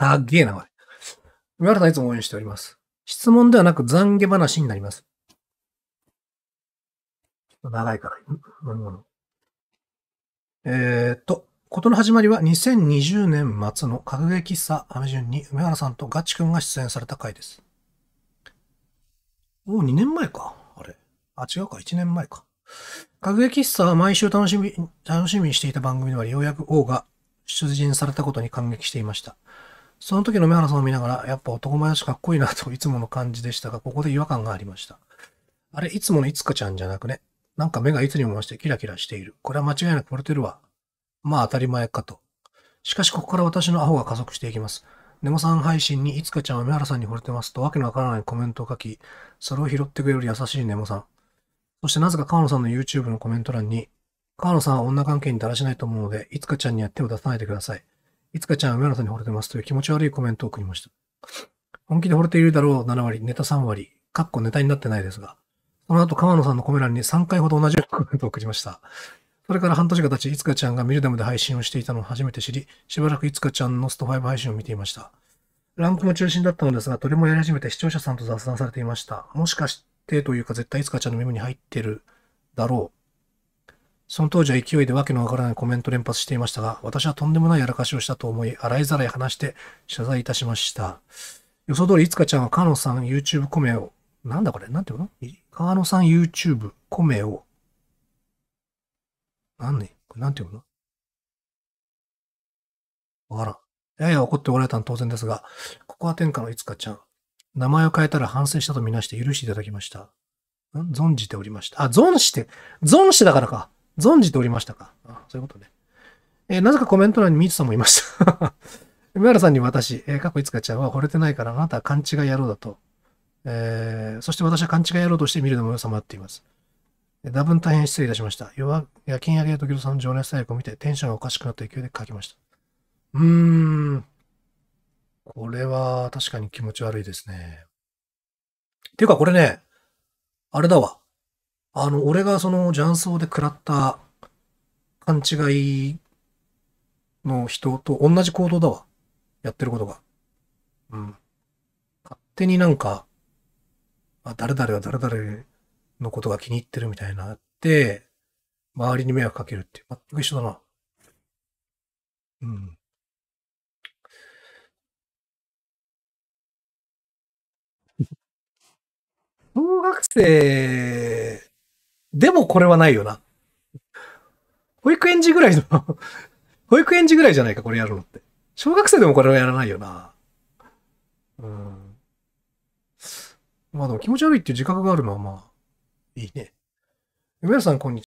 あっげえな、これ。村田さんいつも応援しております。質問ではなく懺悔話になります。ちょっと長いから、飲み物。えー、っと、ことの始まりは2020年末の格喫茶、アメジュンに梅原さんとガチ君が出演された回です。もう2年前か。あれ。あ、違うか。1年前か。格撃喫茶は毎週楽しみ、楽しみにしていた番組ではようやく王が出陣されたことに感激していました。その時の梅原さんを見ながら、やっぱ男前だしかっこいいなといつもの感じでしたが、ここで違和感がありました。あれ、いつものいつかちゃんじゃなくね。なんか目がいつにも増してキラキラしている。これは間違いなく惚れてるわ。まあ当たり前かと。しかしここから私のアホが加速していきます。ネモさん配信にいつかちゃんは梅原さんに惚れてますとわけのわからないコメントを書き、それを拾ってくれる優しいネモさん。そしてなぜか河野さんの YouTube のコメント欄に、河野さんは女関係にだらしないと思うので、いつかちゃんには手を出さないでください。いつかちゃん、上野さんに惚れてますという気持ち悪いコメントを送りました。本気で惚れているだろう7割、ネタ3割、かっこネタになってないですが、その後、川野さんのコメ欄に3回ほど同じようなコメントを送りました。それから半年が経ち、いつかちゃんがミルダムで配信をしていたのを初めて知り、しばらくいつかちゃんのスト5配信を見ていました。ランクも中心だったのですが、どれもやり始めて視聴者さんと雑談されていました。もしかしてというか絶対いつかちゃんの耳に入ってるだろうその当時は勢いでわけのわからないコメント連発していましたが、私はとんでもないやらかしをしたと思い、洗いざらい話して謝罪いたしました。予想通り、いつかちゃんはカーノさん YouTube コメを、なんだこれなんていうのカーノさん YouTube コメを、なんねこれなんていうのわからん。やや怒っておられたの当然ですが、ここは天下のいつかちゃん。名前を変えたら反省したとみなして許していただきました。ん存じておりました。あ、存して、存してだからか。存じておりましたかあそういうことね。えー、なぜかコメント欄にミートさんもいました。梅原さんに私、えー、過去いつかちゃんは惚れてないからあなたは勘違い野郎だと。えー、そして私は勘違い野郎として見るのも良さもあっています。多分大変失礼いたしました。夜夜勤明けの時さんの情熱最後を見てテンションがおかしくなった勢いで書きました。うーん。これは確かに気持ち悪いですね。ていうかこれね、あれだわ。あの、俺がその雀荘で食らった勘違いの人と同じ行動だわ。やってることが。うん。勝手になんか、あ、誰々は誰々のことが気に入ってるみたいなって、周りに迷惑かけるって、全く一緒だな。うん。小学生でもこれはないよな。保育園児ぐらいの 保育園児ぐらいじゃないか、これやるのって。小学生でもこれはやらないよな。うん。まあでも気持ち悪いっていう自覚があるのはまあ、いいね。皆さんこんにちは。